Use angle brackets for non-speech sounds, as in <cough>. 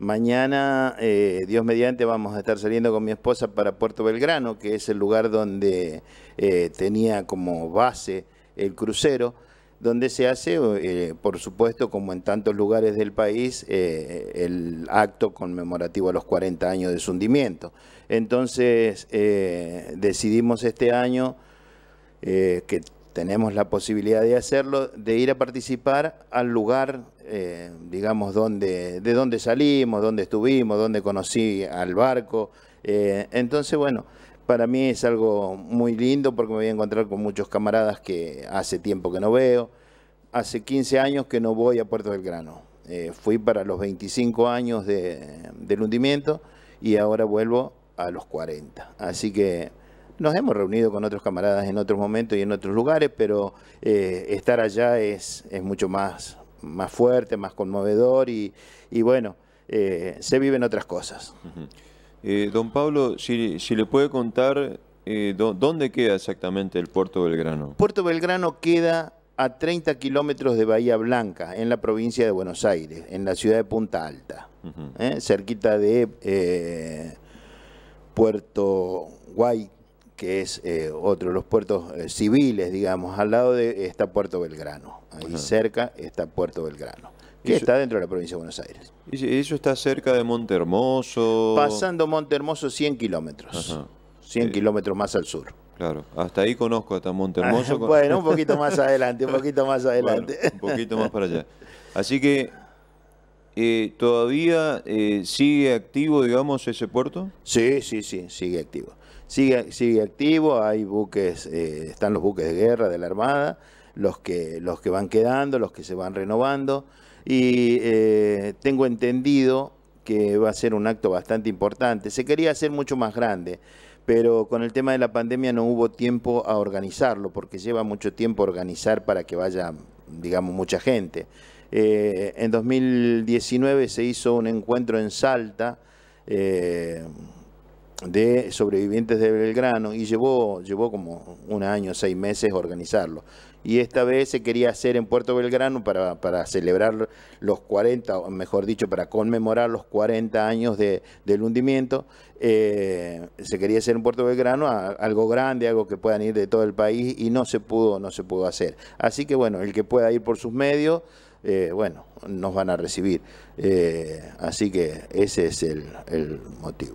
Mañana, eh, Dios mediante, vamos a estar saliendo con mi esposa para Puerto Belgrano, que es el lugar donde eh, tenía como base el crucero, donde se hace, eh, por supuesto, como en tantos lugares del país, el acto conmemorativo a los 40 años de su hundimiento. Entonces, decidimos este año que tenemos la posibilidad de hacerlo, de ir a participar al lugar eh, digamos, dónde, de dónde salimos, dónde estuvimos, dónde conocí al barco. Eh, entonces, bueno, para mí es algo muy lindo porque me voy a encontrar con muchos camaradas que hace tiempo que no veo. Hace 15 años que no voy a Puerto del Grano. Eh, fui para los 25 años de, del hundimiento y ahora vuelvo a los 40. Así que nos hemos reunido con otros camaradas en otros momentos y en otros lugares, pero estar allá es, es mucho más, más fuerte, más conmovedor y, bueno, eh, se viven otras cosas. Eh, don Pablo, si, le puede contar, eh, ¿dónde queda exactamente el Puerto Belgrano? Puerto Belgrano queda a 30 kilómetros de Bahía Blanca, en la provincia de Buenos Aires, en la ciudad de Punta Alta, cerquita de Puerto Guay, que es eh, otro de los puertos eh, civiles, digamos, al lado de está Puerto Belgrano. Ahí cerca está Puerto Belgrano, que está dentro de la provincia de Buenos Aires. ¿Y eso está cerca de Monte Hermoso? Pasando Monte Hermoso 100 kilómetros. 100 eh, kilómetros más al sur. Claro, hasta ahí conozco, hasta Monte ah, Hermoso. <laughs> bueno, un poquito más <laughs> adelante, un poquito más adelante. un poquito más para allá. <laughs> Así que ¿Todavía sigue activo, digamos, ese puerto? Sí, sí, sí, sigue activo sigue, activo, hay buques, eh, están los buques de guerra de la Armada, los que, los que van quedando, los que se van renovando, y eh, tengo entendido que va a ser un acto bastante importante. Se quería hacer mucho más grande, pero con el tema de la pandemia no hubo tiempo a organizarlo, porque lleva mucho tiempo organizar para que vaya, digamos, mucha gente. Eh, en 2019 se hizo un encuentro en Salta, eh, de sobrevivientes de Belgrano y llevó, llevó como un año, seis meses organizarlo. Y esta vez se quería hacer en Puerto Belgrano para, celebrar los 40, o mejor dicho, para conmemorar los 40 años de, del hundimiento. Eh, se quería hacer en Puerto Belgrano algo grande, algo que puedan ir de todo el país y no se pudo, no se pudo hacer. Así que bueno, el que pueda ir por sus medios, eh, bueno, nos van a recibir. Eh, así que ese es el motivo.